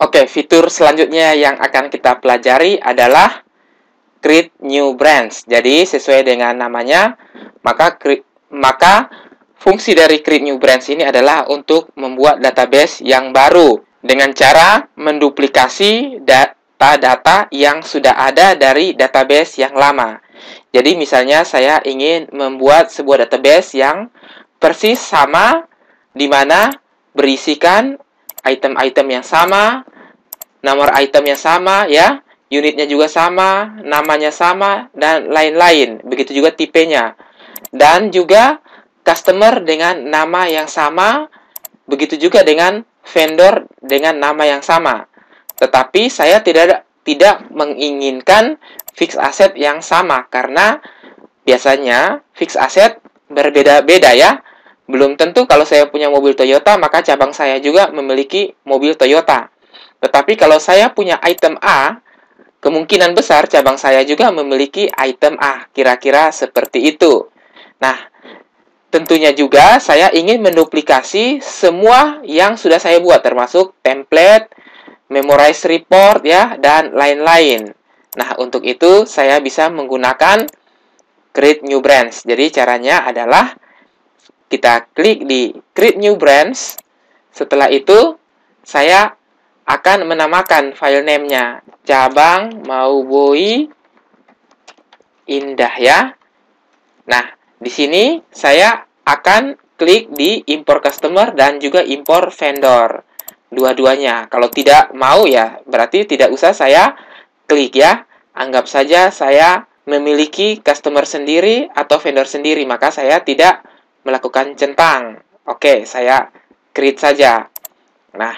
Oke, fitur selanjutnya yang akan kita pelajari adalah create new brands. Jadi, sesuai dengan namanya, maka create, maka fungsi dari create new brands ini adalah untuk membuat database yang baru dengan cara menduplikasi data-data yang sudah ada dari database yang lama. Jadi, misalnya saya ingin membuat sebuah database yang persis sama di mana berisikan item-item yang sama, nomor item yang sama ya, unitnya juga sama, namanya sama, dan lain-lain. Begitu juga tipenya. Dan juga customer dengan nama yang sama, begitu juga dengan vendor dengan nama yang sama. Tetapi saya tidak tidak menginginkan fix asset yang sama karena biasanya fix asset berbeda-beda ya. Belum tentu kalau saya punya mobil Toyota, maka cabang saya juga memiliki mobil Toyota. Tetapi kalau saya punya item A, kemungkinan besar cabang saya juga memiliki item A. Kira-kira seperti itu. Nah, tentunya juga saya ingin menduplikasi semua yang sudah saya buat, termasuk template, memorize report, ya, dan lain-lain. Nah, untuk itu saya bisa menggunakan create new branch. Jadi caranya adalah kita klik di create new brands Setelah itu, saya akan menamakan file name-nya cabang mau boy Indah ya. Nah, di sini saya akan klik di import customer dan juga import vendor. Dua-duanya. Kalau tidak mau ya, berarti tidak usah saya klik ya. Anggap saja saya memiliki customer sendiri atau vendor sendiri, maka saya tidak melakukan centang. Oke, saya create saja. Nah,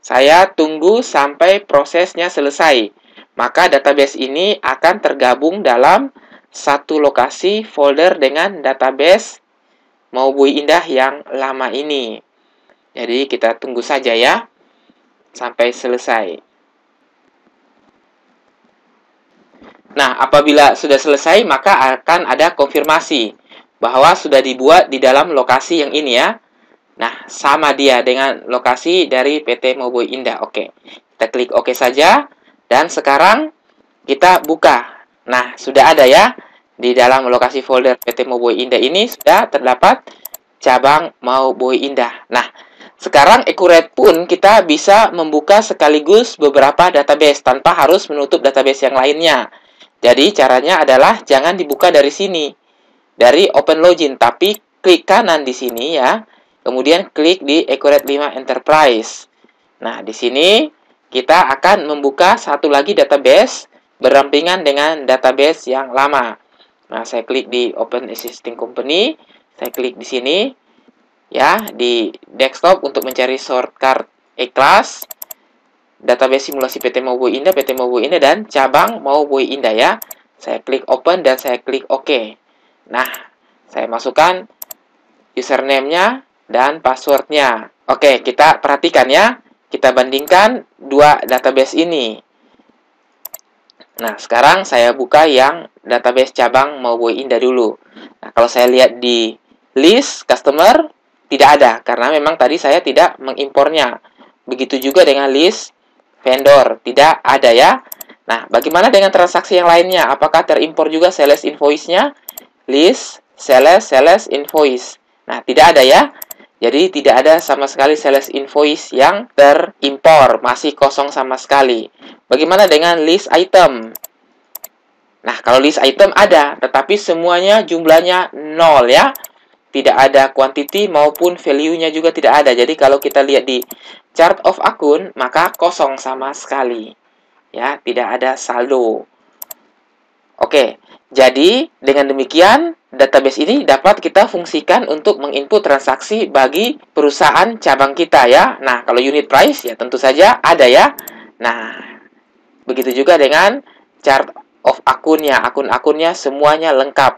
saya tunggu sampai prosesnya selesai. Maka database ini akan tergabung dalam satu lokasi folder dengan database Maubui Indah yang lama ini. Jadi kita tunggu saja ya sampai selesai. Nah, apabila sudah selesai maka akan ada konfirmasi bahwa sudah dibuat di dalam lokasi yang ini ya. Nah, sama dia dengan lokasi dari PT Moboi Indah. Oke, kita klik OK saja. Dan sekarang kita buka. Nah, sudah ada ya. Di dalam lokasi folder PT Moboi Indah ini sudah terdapat cabang Moboi Indah. Nah, sekarang Ecuret pun kita bisa membuka sekaligus beberapa database tanpa harus menutup database yang lainnya. Jadi caranya adalah jangan dibuka dari sini dari Open Login. Tapi klik kanan di sini ya. Kemudian klik di Accurate 5 Enterprise. Nah, di sini kita akan membuka satu lagi database berampingan dengan database yang lama. Nah, saya klik di Open Existing Company. Saya klik di sini ya di desktop untuk mencari shortcut E-Class database simulasi PT Mobile Indah, PT Mobile Indah, dan cabang Mobile Indah ya. Saya klik open dan saya klik OK. Nah, saya masukkan username-nya dan password-nya. Oke, kita perhatikan ya. Kita bandingkan dua database ini. Nah, sekarang saya buka yang database cabang Mauboi Indah dulu. Nah, kalau saya lihat di list customer, tidak ada. Karena memang tadi saya tidak mengimpornya. Begitu juga dengan list vendor, tidak ada ya. Nah, bagaimana dengan transaksi yang lainnya? Apakah terimpor juga sales invoice-nya? list sales sales invoice. Nah, tidak ada ya. Jadi tidak ada sama sekali sales invoice yang terimpor, masih kosong sama sekali. Bagaimana dengan list item? Nah, kalau list item ada, tetapi semuanya jumlahnya nol ya. Tidak ada quantity maupun value-nya juga tidak ada. Jadi kalau kita lihat di chart of akun, maka kosong sama sekali. Ya, tidak ada saldo. Oke, jadi dengan demikian database ini dapat kita fungsikan untuk menginput transaksi bagi perusahaan cabang kita ya. Nah, kalau unit price ya tentu saja ada ya. Nah, begitu juga dengan chart of akunnya, akun-akunnya semuanya lengkap.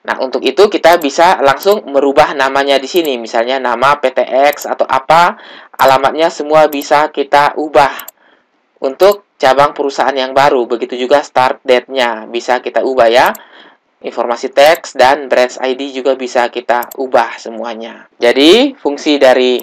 Nah, untuk itu kita bisa langsung merubah namanya di sini. Misalnya nama PTX atau apa, alamatnya semua bisa kita ubah untuk cabang perusahaan yang baru. Begitu juga start date-nya bisa kita ubah ya. Informasi teks dan branch ID juga bisa kita ubah semuanya. Jadi, fungsi dari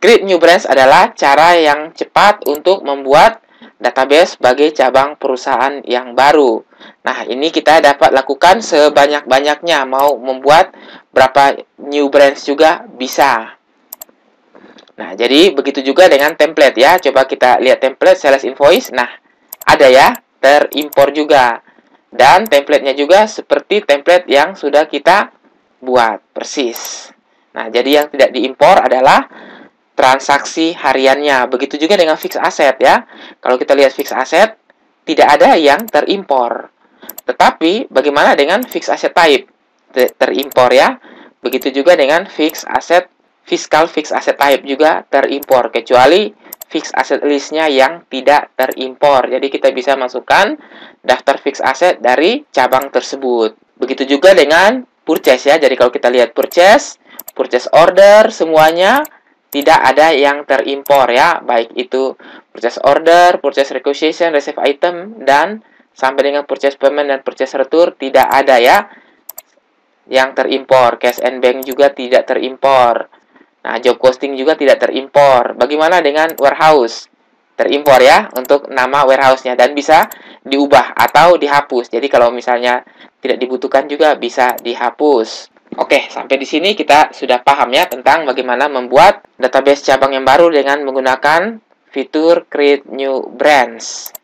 create new branch adalah cara yang cepat untuk membuat database sebagai cabang perusahaan yang baru. Nah, ini kita dapat lakukan sebanyak-banyaknya. Mau membuat berapa new branch juga bisa. Nah, jadi begitu juga dengan template ya. Coba kita lihat template sales invoice. Nah, ada ya, terimpor juga. Dan templatenya juga seperti template yang sudah kita buat, persis. Nah, jadi yang tidak diimpor adalah transaksi hariannya. Begitu juga dengan fix asset ya. Kalau kita lihat fix asset, tidak ada yang terimpor. Tetapi, bagaimana dengan fix asset type? Terimpor ya. Begitu juga dengan fix asset Fiskal fix asset type juga terimpor kecuali fix asset listnya yang tidak terimpor. Jadi kita bisa masukkan daftar fix asset dari cabang tersebut. Begitu juga dengan purchase ya. Jadi kalau kita lihat purchase, purchase order semuanya tidak ada yang terimpor ya, baik itu purchase order, purchase requisition, receive item dan sampai dengan purchase payment dan purchase return tidak ada ya yang terimpor. Cash and bank juga tidak terimpor. Nah, job posting juga tidak terimpor. Bagaimana dengan warehouse? Terimpor ya untuk nama warehouse-nya dan bisa diubah atau dihapus. Jadi kalau misalnya tidak dibutuhkan juga bisa dihapus. Oke, sampai di sini kita sudah paham ya tentang bagaimana membuat database cabang yang baru dengan menggunakan fitur create new brands.